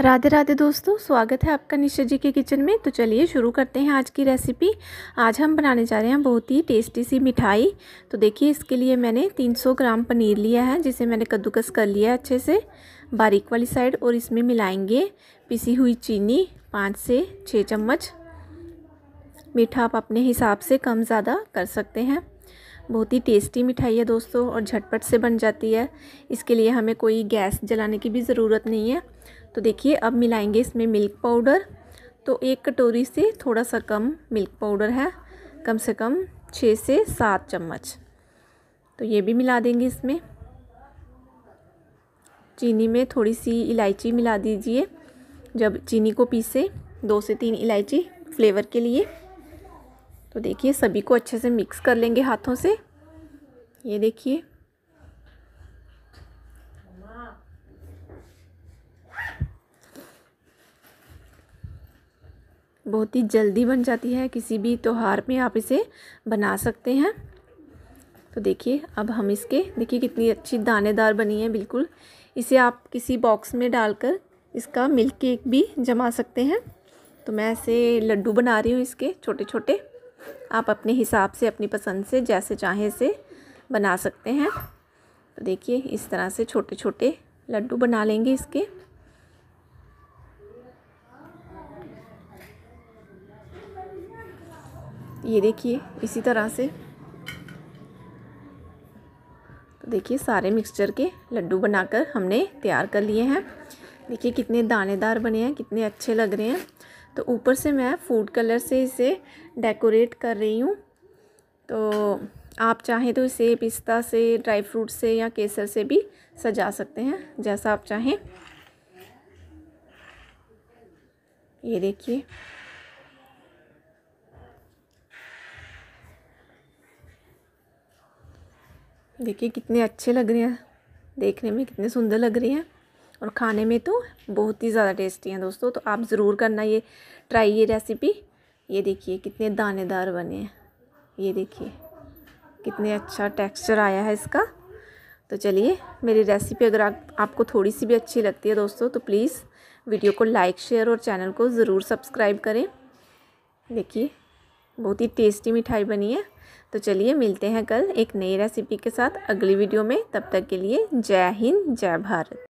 राधे राधे दोस्तों स्वागत है आपका निशा जी के किचन में तो चलिए शुरू करते हैं आज की रेसिपी आज हम बनाने जा रहे हैं बहुत ही टेस्टी सी मिठाई तो देखिए इसके लिए मैंने 300 ग्राम पनीर लिया है जिसे मैंने कद्दूकस कर लिया है अच्छे से बारीक वाली साइड और इसमें मिलाएंगे पिसी हुई चीनी पाँच से छः चम्मच मीठा आप अपने हिसाब से कम ज़्यादा कर सकते हैं बहुत ही टेस्टी मिठाई है दोस्तों और झटपट से बन जाती है इसके लिए हमें कोई गैस जलाने की भी ज़रूरत नहीं है तो देखिए अब मिलाएंगे इसमें मिल्क पाउडर तो एक कटोरी से थोड़ा सा कम मिल्क पाउडर है कम से कम छः से सात चम्मच तो ये भी मिला देंगे इसमें चीनी में थोड़ी सी इलायची मिला दीजिए जब चीनी को पीसे दो से तीन इलायची फ्लेवर के लिए तो देखिए सभी को अच्छे से मिक्स कर लेंगे हाथों से ये देखिए बहुत ही जल्दी बन जाती है किसी भी त्यौहार में आप इसे बना सकते हैं तो देखिए अब हम इसके देखिए कितनी अच्छी दानेदार बनी है बिल्कुल इसे आप किसी बॉक्स में डालकर इसका मिल्क केक भी जमा सकते हैं तो मैं ऐसे लड्डू बना रही हूँ इसके छोटे छोटे आप अपने हिसाब से अपनी पसंद से जैसे चाहें से बना सकते हैं तो देखिए इस तरह से छोटे छोटे लड्डू बना लेंगे इसके ये देखिए इसी तरह से तो देखिए सारे मिक्सचर के लड्डू बनाकर हमने तैयार कर लिए हैं देखिए कितने दानेदार बने हैं कितने अच्छे लग रहे हैं तो ऊपर से मैं फूड कलर से इसे डेकोरेट कर रही हूँ तो आप चाहें तो इसे पिस्ता से ड्राई फ्रूट से या केसर से भी सजा सकते हैं जैसा आप चाहें ये देखिए देखिए कितने अच्छे लग रहे हैं देखने में कितने सुंदर लग रहे हैं और खाने में तो बहुत ही ज़्यादा टेस्टी हैं दोस्तों तो आप ज़रूर करना ये ट्राई ये रेसिपी ये देखिए कितने दानेदार बने हैं ये देखिए कितने अच्छा टेक्सचर आया है इसका तो चलिए मेरी रेसिपी अगर आप, आपको थोड़ी सी भी अच्छी लगती है दोस्तों तो प्लीज़ वीडियो को लाइक शेयर और चैनल को ज़रूर सब्सक्राइब करें देखिए बहुत ही टेस्टी मिठाई बनी है तो चलिए मिलते हैं कल एक नई रेसिपी के साथ अगली वीडियो में तब तक के लिए जय हिंद जय भारत